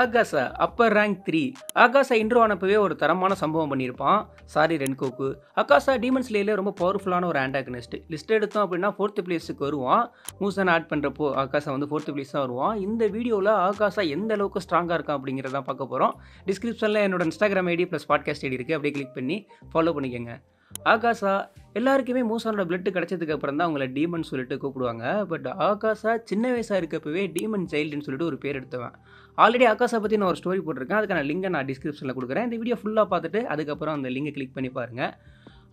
akasha upper rank three Akaza intro அனுப்பவே ஒரு தரமான சம்பவம் பண்ணியிருப்பான் சாரி ரென்கோக்கு ஆகாஷா டீமன்ஸ் லேயில் ரொம்ப பவர்ஃபுல்லான ஒரு ஆண்டாகனிஸ்ட் லிஸ்ட் எடுத்தோம் அப்படின்னா ஃபோர்த் பிளேஸுக்கு வருவான் மூசன் ஆட் பண்ணுறப்போ ஆகாஷா வந்து ஃபோர்த் பிளேஸ் தான் வருவான் இந்த வீடியோவில் ஆகாஷா எந்த அளவுக்கு ஸ்ட்ராங்காக இருக்கா அப்படிங்கிறத பார்க்க போகிறோம் டிஸ்கிரிப்ஷனில் என்னோட Instagram ID plus podcast ID இருக்குது அப்படியே கிளிக் பண்ணி ஃபாலோ பண்ணிக்கோங்க ஆகாஷா எல்லாருக்குமே மூசானோட பிளட் கிடச்சதுக்கு அப்புறம் தான் அவங்கள டீமன் சொல்லிட்டு கூப்பிடுவாங்க பட் ஆகாஷா சின்ன வயசாக இருக்கப்பவே டீமன் சைல்டுன்னு சொல்லிட்டு ஒரு பேர் எடுத்துவேன் ஆல்ரெடி ஆகாஷா பற்றி நான் ஒரு ஸ்டோரி போட்டிருக்கேன் அதுக்கான லிங்கை நான் டிஸ்கிரிப்ஷனில் கொடுக்குறேன் இந்த வீடியோ ஃபுல்லாக பார்த்துட்டு அதுக்கப்புறம் அந்த லிங்கை கிளிக் பண்ணி பாருங்கள்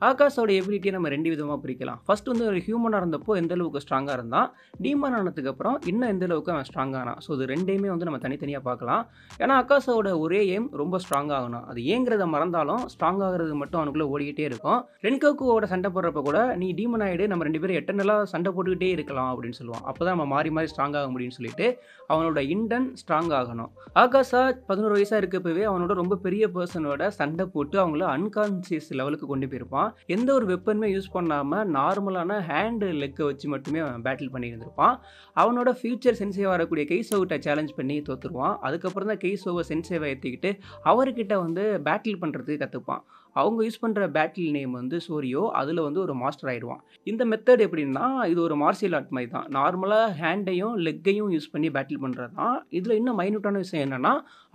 ஆகாஷோட எபிலிட்டியை நம்ம ரெண்டு விதமாக பிரிக்கலாம் ஃபர்ஸ்ட் வந்து ஒரு ஹியூமனாக இருந்தப்போ எந்த அளவுக்கு ஸ்ட்ராங்காக இருந்தான் டீமன் ஆனதுக்கு அப்புறம் இன்னும் எந்த அளவுக்கு அவன் ஸ்ட்ராங்கானான் ஸோ இது ரெண்டையுமே வந்து நம்ம தனித்தனியாக பார்க்கலாம் ஏன்னா ஆகாஷோட ஒரே எய்ம் ரொம்ப ஸ்ட்ராங் ஆகணும் அது ஏங்கிறத மறந்தாலும் ஸ்ட்ராங் ஆகிறது மட்டும் அவனுக்குள்ளே ஓடிக்கிட்டே இருக்கும் ரென்கோக்குவோட சண்டை போடுறப்ப கூட நீ டீமன் ஆகிடு நம்ம ரெண்டு பேரும் எட்டர்னலாக சண்டை போட்டுக்கிட்டே இருக்கலாம் அப்படின்னு சொல்லுவான் அப்போ தான் நம்ம மாறி மாறி ஸ்ட்ராங் ஆக முடியும்னு சொல்லிட்டு அவனோட இண்டன் ஸ்ட்ராங் ஆகணும் ஆகாஷா பதினோரு வயசாக இருக்கப்பவே அவனோட ரொம்ப பெரிய பர்சனோட சண்டை போட்டு அவங்கள அன்கான்சியஸ் லெவலுக்கு கொண்டு போயிருப்பான் எந்த ஒரு வெப்பனுமே யூஸ் பண்ணாமல் நார்மலான ஹேண்டு லெக்கை வச்சு மட்டுமே அவன் பேட்டில் பண்ணி இருந்திருப்பான் அவனோட ஃபியூச்சர் சென்சேவாக வரக்கூடிய கைசோவிட்ட சேலஞ்ச் பண்ணி தோற்றுருவான் அதுக்கப்புறம் தான் கைசோவை சென்சேவை ஏற்றிக்கிட்டு அவர்கிட்ட வந்து பேட்டில் பண்ணுறதுக்கு கற்றுப்பான் அவங்க யூஸ் பண்ணுற பேட்டில் நேம் வந்து சோரியோ அதில் வந்து ஒரு மாஸ்டர் ஆகிடுவான் இந்த மெத்தட் எப்படின்னா இது ஒரு மார்ஷியல் ஆர்ட் மாதிரி தான் நார்மலாக ஹேண்டையும் லெக்கையும் யூஸ் பண்ணி பேட்டில் பண்ணுறது தான் இதில் இன்னும் மைனூட்டான விஷயம் என்னென்னா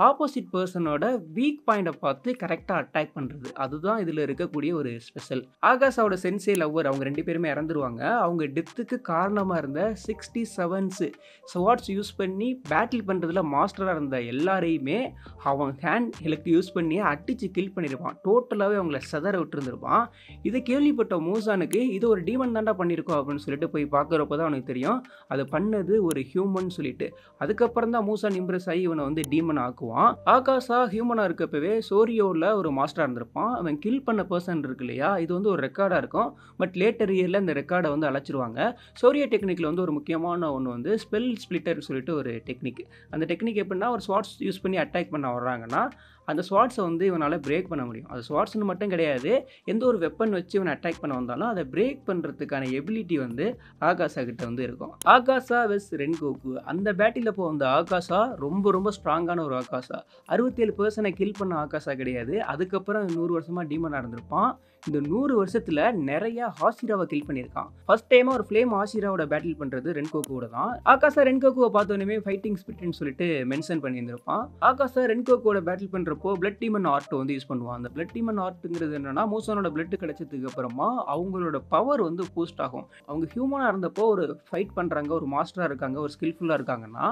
ஆப்போசிட் பர்சனோட வீக் பாயிண்டை பார்த்து கரெக்டாக அட்டாக் பண்ணுறது அதுதான் இதில் இருக்கக்கூடிய ஒரு ஸ்பெஷல் மார்சல் ஆகாஷாவோட சென்சே லவ்வர் அவங்க ரெண்டு பேருமே இறந்துருவாங்க அவங்க டெத்துக்கு காரணமாக இருந்த சிக்ஸ்டி செவன்ஸு ஸ்வாட்ஸ் யூஸ் பண்ணி பேட்டில் பண்ணுறதுல மாஸ்டராக இருந்த எல்லாரையுமே அவன் ஹேண்ட் ஹெலுக்கு யூஸ் பண்ணி அடித்து கில் பண்ணியிருப்பான் டோட்டலாகவே அவங்கள செதற விட்டுருந்துருப்பான் இதை கேள்விப்பட்ட மூசானுக்கு இது ஒரு டீமன் தாண்டா பண்ணியிருக்கோம் அப்படின்னு சொல்லிட்டு போய் பார்க்குறப்ப தான் அவனுக்கு தெரியும் அது பண்ணது ஒரு ஹியூமன் சொல்லிட்டு அதுக்கப்புறம் தான் மூசான் இம்ப்ரெஸ் ஆகி இவனை வந்து டீமன் ஆக்குவான் ஆகாஷா ஹியூமனாக இருக்கப்பவே சோரியோவில் ஒரு மாஸ்டராக இருந்திருப்பான் அவன் கில் பண்ண பர்சன் இருக்கு இல்லையா இது வந்து ஒரு ரெக்கார்டாக இருக்கும் பட் லேட்டர் இயரில் இந்த ரெக்கார்டை வந்து அழைச்சிருவாங்க சோரிய டெக்னிக்கில் வந்து ஒரு முக்கியமான ஒன்று வந்து ஸ்பெல் ஸ்பிளிட்டர்னு சொல்லிட்டு ஒரு டெக்னிக் அந்த டெக்னிக் எப்படின்னா ஒரு ஸ்வாட்ஸ் யூஸ் பண்ணி அட்டாக் பண்ண வர்றாங்கன்னா அந்த ஸ்வாட்ஸை வந்து இவனால் பிரேக் பண்ண முடியும் அது ஸ்வாட்ஸ்னு மட்டும் கிடையாது எந்த ஒரு வெப்பன் வச்சு இவன் அட்டாக் பண்ண வந்தாலும் அதை பிரேக் பண்ணுறதுக்கான எபிலிட்டி வந்து ஆகாஷா கிட்ட வந்து இருக்கும் ஆகாஷா வெஸ் ரென்கோக்கு அந்த பேட்டில் போக வந்த ஆகாஷா ரொம்ப ரொம்ப ஸ்ட்ராங்கான ஒரு ஆகாஷா அறுபத்தேழு பர்சனை கில் பண்ண ஆகாஷா கிடையாது அதுக்கப்புறம் நூறு வருஷமாக டீமன் நடந்திருப்பான் இந்த நூறு வருஷத்தில் நிறைய ஹாசிராவை கில் பண்ணியிருக்கான் ஃபர்ஸ்ட் டைமாக ஒரு ஃப்ளேம் ஹாசிராவோட பேட்டில் பண்ணுறது ரென்கோக்கோட தான் ஆகாஷா ரென்கோக்குவை பார்த்தோன்னே ஃபைட்டிங் ஸ்பிரிட்னு சொல்லிட்டு மென்ஷன் பண்ணியிருந்திருப்பான் ஆகாஷா ரென்கோக்கோட பேட்டில் பண்ணுற பண்ணுறப்போ பிளட் டீமன் ஆர்ட் வந்து யூஸ் பண்ணுவான் அந்த பிளட் டீமன் ஆர்ட்டுங்கிறது என்னென்னா மூசானோட பிளட் கிடைச்சதுக்கு அப்புறமா அவங்களோட பவர் வந்து பூஸ்ட் ஆகும் அவங்க ஹியூமனாக இருந்தப்போ ஒரு ஃபைட் பண்ணுறாங்க ஒரு மாஸ்டராக இருக்காங்க ஒரு ஸ்கில்ஃபுல்லாக இருக்காங்கன்னா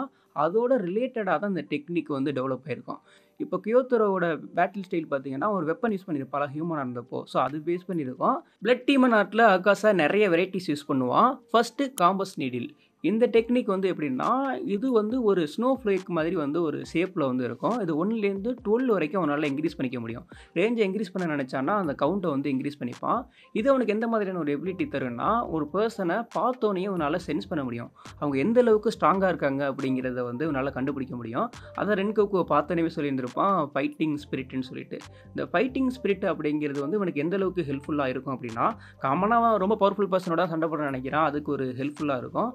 அதோட ரிலேட்டடாக தான் இந்த டெக்னிக் வந்து டெவலப் ஆகியிருக்கும் இப்போ கியோத்தரோட பேட்டில் ஸ்டைல் பார்த்தீங்கன்னா ஒரு வெப்பன் யூஸ் பண்ணியிருப்பாள் ஹியூமனாக இருந்தப்போ ஸோ அது பேஸ் பண்ணியிருக்கோம் பிளட் டீமன் ஆர்ட்டில் அக்காசா நிறைய வெரைட்டிஸ் யூஸ் பண்ணுவான் ஃபஸ்ட்டு காம்பஸ் நீடில் இந்த டெக்னிக் வந்து எப்படின்னா இது வந்து ஒரு ஸ்னோ ஃப்ளேக் மாதிரி வந்து ஒரு ஷேப்பில் வந்து இருக்கும் இது ஒன்லேருந்து டுவெல் வரைக்கும் அவனால் இன்க்ரீஸ் பண்ணிக்க முடியும் ரேஞ்சை இன்க்ரீஸ் பண்ண நினச்சான்னா அந்த கவுண்ட்டை வந்து இன்க்ரீஸ் பண்ணிப்பான் இது அவனுக்கு எந்த மாதிரியான ஒரு எபிலிட்டி தருன்னா ஒரு பர்சனை பார்த்தோன்னே அவனால் சென்ஸ் பண்ண முடியும் அவங்க எந்த அளவுக்கு ஸ்ட்ராங்காக இருக்காங்க அப்படிங்கிறத வந்து அவனால் கண்டுபிடிக்க முடியும் அதான் ரென்கோக்குவை பார்த்தோன்னே சொல்லியிருந்திருப்பான் ஃபைட்டிங் ஸ்பிரிட்னு சொல்லிட்டு இந்த ஃபைட்டிங் ஸ்பிரிட் அப்படிங்கிறது வந்து இவனுக்கு எந்த அளவுக்கு ஹெல்ப்ஃபுல்லாக இருக்கும் அப்படின்னா காமனாக ரொம்ப பவர்ஃபுல் பர்சனோட சண்டை போட நினைக்கிறான் அதுக்கு ஒரு ஹெல்ப்ஃபுல்லாக இருக்கும்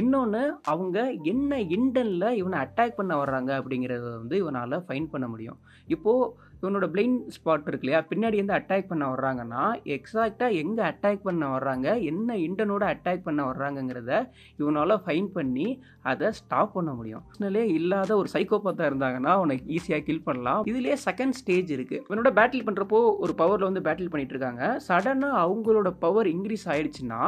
இன்னொன்று அவங்க என்ன இன்டனில் இவனை அட்டாக் பண்ண வர்றாங்க அப்படிங்கிறத வந்து இவனால் ஃபைன் பண்ண முடியும் இப்போது இவனோட பிளைண்ட் ஸ்பாட் இருக்கு இல்லையா பின்னாடி வந்து அட்டாக் பண்ண வர்றாங்கன்னா எக்ஸாக்டாக எங்கே அட்டாக் பண்ண வர்றாங்க என்ன இன்டனோட அட்டாக் பண்ண வர்றாங்கங்கிறத இவனால் ஃபைன் பண்ணி அதை ஸ்டாப் பண்ண முடியும் பர்சனலே இல்லாத ஒரு சைக்கோபாத்தாக இருந்தாங்கன்னா அவனை ஈஸியாக கில் பண்ணலாம் இதுலேயே செகண்ட் ஸ்டேஜ் இருக்குது இவனோட பேட்டில் பண்ணுறப்போ ஒரு பவரில் வந்து பேட்டில் பண்ணிகிட்டு இருக்காங்க சடனாக அவங்களோட பவர் இன்க்ரீஸ் ஆயிடுச்சுன்னா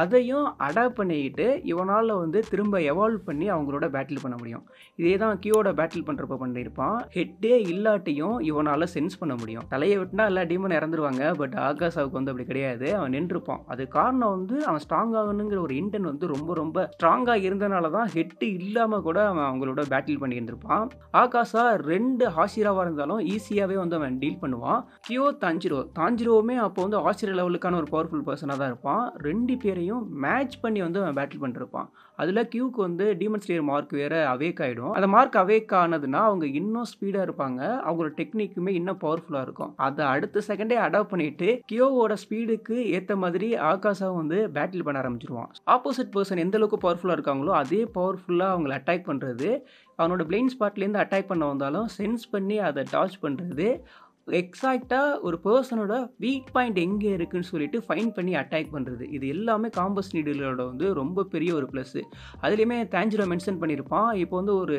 அதையும் அடாப்ட் பண்ணிக்கிட்டு இவனால் வந்து திரும்ப எவால்வ் பண்ணி அவங்களோட பேட்டில் பண்ண முடியும் இதே தான் கியோட பேட்டில் பண்ணுறப்ப பண்ணியிருப்பான் ஹெட்டே இல்லாட்டியும் இவனால் சென்ஸ் பண்ண முடியும் தலையை விட்டுனா எல்லா டீமும் இறந்துருவாங்க பட் ஆகாஷாவுக்கு வந்து அப்படி கிடையாது அவன் நின்றுப்பான் அது காரணம் வந்து அவன் ஸ்ட்ராங் ஆகணுங்கிற ஒரு இன்டன் வந்து ரொம்ப ரொம்ப ஸ்ட்ராங்காக இருந்தனால தான் ஹெட்டு இல்லாமல் கூட அவன் அவங்களோட பேட்டில் பண்ணி இருந்திருப்பான் ஆகாஷா ரெண்டு ஆசிராவாக இருந்தாலும் ஈஸியாகவே வந்து அவன் டீல் பண்ணுவான் கியோ தாஞ்சிரோ தாஞ்சிரோவுமே அப்போ வந்து ஆசிரியர் லெவலுக்கான ஒரு பவர்ஃபுல் பர்சனாக தான் இருப்பான் ரெண்டு பேர் ஸ்லேயரையும் மேட்ச் பண்ணி வந்து அவன் பேட்டில் பண்ணிருப்பான் அதில் கியூக்கு வந்து டீமன் ஸ்லேயர் மார்க் வேறு அவேக் ஆகிடும் அந்த மார்க் அவேக் ஆனதுன்னா அவங்க இன்னும் ஸ்பீடாக இருப்பாங்க அவங்களோட டெக்னிக்குமே இன்னும் பவர்ஃபுல்லாக இருக்கும் அதை அடுத்த செகண்டே அடாப்ட் பண்ணிட்டு கியோவோட ஸ்பீடுக்கு ஏற்ற மாதிரி ஆகாஷாவும் வந்து பேட்டில் பண்ண ஆரம்பிச்சிருவான் ஆப்போசிட் பர்சன் எந்த அளவுக்கு பவர்ஃபுல்லாக இருக்காங்களோ அதே பவர்ஃபுல்லாக அவங்களை அட்டாக் பண்ணுறது அவனோட பிளைன் ஸ்பாட்லேருந்து அட்டாக் பண்ண வந்தாலும் சென்ஸ் பண்ணி அதை டாச் பண்ணுறது எக்ஸாக்டாக ஒரு பர்சனோட வீக் பாயிண்ட் எங்கே இருக்குதுன்னு சொல்லிட்டு ஃபைன் பண்ணி அட்டாக் பண்ணுறது இது எல்லாமே காம்பஸ் நீடுகளோட வந்து ரொம்ப பெரிய ஒரு ப்ளஸ்ஸு அதுலேயுமே தேஞ்சிரோ மென்ஷன் பண்ணியிருப்பான் இப்போ வந்து ஒரு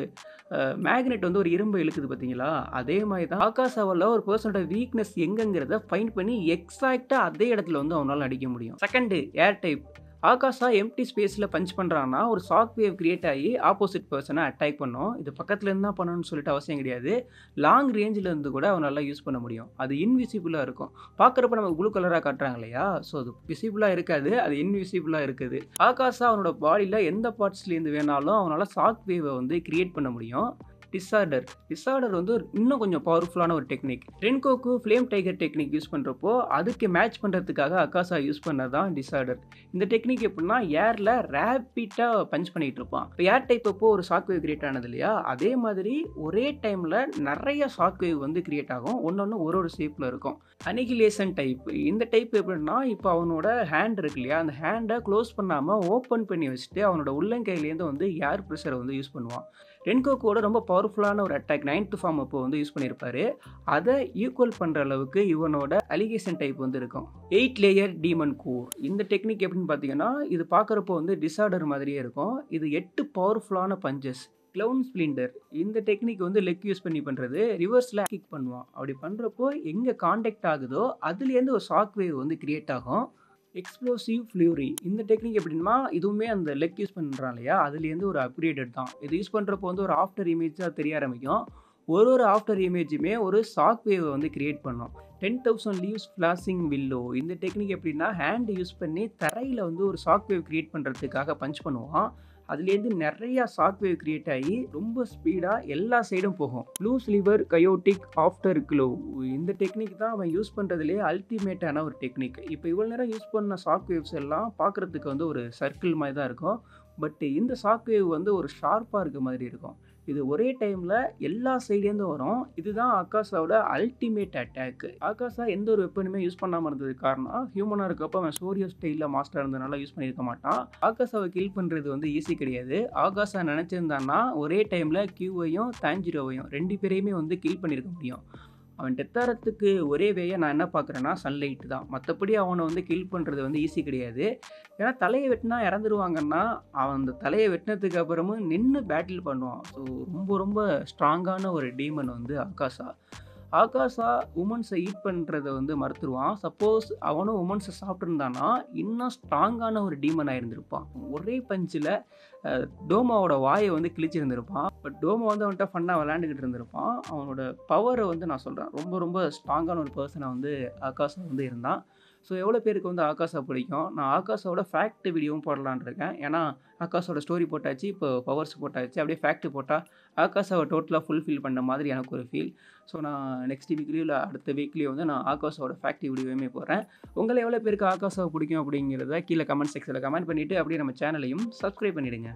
மேக்னெட் வந்து ஒரு இரும்பு இழுக்குது பார்த்தீங்களா அதே மாதிரி தான் ஆகாசாவில் ஒரு பர்சனோட வீக்னஸ் எங்கங்கிறத ஃபைன் பண்ணி எக்ஸாக்டாக அதே இடத்துல வந்து அவனால் அடிக்க முடியும் second air type Akaza empty ஸ்பேஸில் பஞ்ச் பண்ணுறான்னா ஒரு ஷாக் வேவ் கிரியேட் ஆகி ஆப்போசிட் பர்சனை அட்டாக் பண்ணும் இது பக்கத்துலேருந்து தான் பண்ணணும்னு சொல்லிட்டு அவசியம் கிடையாது லாங் ரேஞ்சில் இருந்து கூட அவன் நல்லா யூஸ் பண்ண முடியும் அது இன்விசிபிளாக இருக்கும் பார்க்குறப்ப நம்ம ப்ளூ கலராக காட்டுறாங்க இல்லையா ஸோ அது விசிபிளாக இருக்காது அது இன்விசிபிளாக இருக்குது ஆகாஷா அவனோட பாடியில் எந்த பார்ட்ஸ்லேருந்து வேணாலும் அவனால் ஷாக் வேவை வந்து கிரியேட் பண்ண முடியும் டிஸார்டர் டிஸார்டர் வந்து ஒரு இன்னும் கொஞ்சம் பவர்ஃபுல்லான ஒரு டெக்னிக் ரென்கோக்கு ஃப்ளேம் டைகர் டெக்னிக் யூஸ் பண்ணுறப்போ அதுக்கு மேட்ச் பண்ணுறதுக்காக அக்காசா யூஸ் பண்ணது தான் டிஸார்டர் இந்த டெக்னிக் எப்படின்னா ஏரில் ரேப்பிட்டாக பஞ்ச் பண்ணிகிட்டு இருப்பான் இப்போ ஏர் டைப் அப்போ ஒரு ஷாக் வேவ் கிரியேட் ஆனது இல்லையா அதே மாதிரி ஒரே டைமில் நிறைய ஷாக் வேவ் வந்து கிரியேட் ஆகும் ஒன்று ஒன்று ஒரு ஒரு ஷேப்பில் இருக்கும் அனிகிலேஷன் டைப் இந்த டைப் எப்படின்னா இப்போ அவனோட ஹேண்ட் இருக்கு இல்லையா அந்த ஹேண்டை க்ளோஸ் பண்ணாமல் ஓப்பன் பண்ணி வச்சுட்டு அவனோட உள்ளங்கையிலேருந்து வந்து ஏர் ப்ரெஷரை வந்து யூஸ் பண்ணுவான் ரென்கோக்கோட ரொம்ப பவர்ஃபுல்லான ஒரு அட்டாக் நைன்த் ஃபார்ம் அப்போ வந்து யூஸ் பண்ணியிருப்பாரு அதை ஈக்குவல் பண்ணுற அளவுக்கு இவனோட அலிகேஷன் டைப் வந்து இருக்கும் எயிட் லேயர் டீமன் கோர் இந்த டெக்னிக் எப்படின்னு பார்த்தீங்கன்னா இது பார்க்குறப்போ வந்து டிசார்டர் மாதிரியே இருக்கும் இது எட்டு பவர்ஃபுல்லான பஞ்சஸ் க்ளவுன் ஸ்பிளிண்டர் இந்த டெக்னிக் வந்து லெக் யூஸ் பண்ணி பண்ணுறது ரிவர்ஸில் கிக் பண்ணுவான் அப்படி பண்ணுறப்போ எங்கே காண்டாக்ட் ஆகுதோ அதுலேருந்து ஒரு ஷாக் வேவ் வந்து க்ரியேட் ஆகும் எக்ஸ்ப்ளோசிவ் ஃப்ளூரி இந்த டெக்னிக் எப்படின்னா இதுவுமே அந்த லெக் யூஸ் பண்ணுறான் இல்லையா அதுலேருந்து ஒரு அப்கிரேடட் தான் இது யூஸ் பண்ணுறப்போ வந்து ஒரு ஆஃப்டர் இமேஜ் தான் தெரிய ஆரம்பிக்கும் ஒரு ஒரு ஆஃப்டர் இமேஜுமே ஒரு ஷாக் வேவை வந்து கிரியேட் பண்ணும் ten thousand leaves flashing willow இந்த டெக்னிக் எப்படின்னா ஹேண்டு யூஸ் பண்ணி தரையில் வந்து ஒரு ஷாக் வேவ் கிரியேட் பண்ணுறதுக்காக பஞ்ச் பண்ணுவான் அதுலேருந்து நிறையா சாஃப்ட்வேர் கிரியேட் ஆகி ரொம்ப ஸ்பீடாக எல்லா சைடும் போகும் blue silver chaotic after glow இந்த டெக்னிக் தான் அவன் யூஸ் பண்ணுறதுலேயே அல்டிமேட்டான ஒரு டெக்னிக் இப்போ இவ்வளோ நேரம் யூஸ் பண்ண ஷாக் எல்லாம் பார்க்குறதுக்கு வந்து ஒரு சர்க்கிள் மாதிரி தான் இருக்கும் பட் இந்த ஷாக் வந்து ஒரு ஷார்ப்பாக இருக்க மாதிரி இருக்கும் இது ஒரே டைமில் எல்லா சைட்லேருந்தும் வரும் இதுதான் ஆகாஷாவோட அல்டிமேட் அட்டாக்கு ஆகாஷா எந்த ஒரு வெப்பனுமே யூஸ் பண்ணாமல் இருந்தது காரணம் ஹியூமனாக இருக்கப்போ அவன் சூரிய ஸ்டைலில் மாஸ்டர் இருந்ததுனால யூஸ் பண்ணியிருக்க மாட்டான் ஆகாஷாவை கில் பண்ணுறது வந்து ஈஸி கிடையாது ஆகாஷா நினச்சிருந்தான்னா ஒரே டைமில் கியூவையும் தாஞ்சிரோவையும் ரெண்டு பேரையுமே வந்து கில் பண்ணியிருக்க முடியும் அவன் டெத்தாரத்துக்கு ஒரே வேயை நான் என்ன பார்க்குறேன்னா சன்லைட் தான் மற்றபடி அவனை வந்து கில் பண்ணுறது வந்து ஈஸி கிடையாது ஏன்னா தலையை வெட்டினா இறந்துருவாங்கன்னா அவன் அந்த தலையை வெட்டினதுக்கு அப்புறமும் நின்று பேட்டில் பண்ணுவான் ஸோ ரொம்ப ரொம்ப ஸ்ட்ராங்கான ஒரு டீமன் வந்து ஆகாஷா ஆகாஷா உமன்ஸை ஈட் பண்ணுறதை வந்து மறுத்துருவான் சப்போஸ் அவனும் உமன்ஸை சாப்பிட்ருந்தானா இன்னும் ஸ்ட்ராங்கான ஒரு டீமன் ஆகிருந்திருப்பான் ஒரே பஞ்சில் டோமாவோட வாயை வந்து கிழிச்சிருந்திருப்பான் பட் டோமா வந்து அவன்கிட்ட ஃபன்னாக விளையாண்டுக்கிட்டு இருந்திருப்பான் அவனோட பவரை வந்து நான் சொல்கிறேன் ரொம்ப ரொம்ப ஸ்ட்ராங்கான ஒரு பர்சனாக வந்து ஆகாஷா வந்து இருந்தான் ஸோ எவ்வளோ பேருக்கு வந்து ஆகாஷா பிடிக்கும் நான் ஆகாஷாவோட ஃபேக்ட் வீடியோவும் போடலான் இருக்கேன் ஏன்னா ஆகாஷோட ஸ்டோரி போட்டாச்சு இப்போ பவர்ஸ் போட்டாச்சு அப்படியே ஃபேக்ட் போட்டால் ஆகாஷாவை டோட்டலாக ஃபுல்ஃபில் பண்ண மாதிரி எனக்கு ஒரு ஃபீல் ஸோ நான் நெக்ஸ்ட் வீக்லேயும் இல்லை அடுத்த வீக்லேயோ வந்து நான் ஆகாஷாவோட ஃபேக்ட் வீடியோவுமே போகிறேன் உங்களை எவ்வளோ பேருக்கு ஆகாஷாவை பிடிக்கும் அப்படிங்கிறத கீழே கமெண்ட் செக்ஷனில் கமெண்ட் பண்ணிவிட்டு அப்படியே நம்ம சேனலையும் சப்ஸ்கிரைப் பண்ணிவிடுங்க